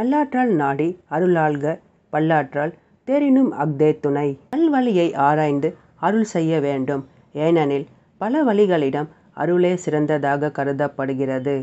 பல்லாற்றால் நாடி அருளாள்க பல்லாற்றால் தேரினும் அஃதே துணை நல்வழியை ஆராய்ந்து அருள் செய்ய வேண்டும் ஏனெனில் பல வழிகளிடம் அருளே சிறந்ததாக கருதப்படுகிறது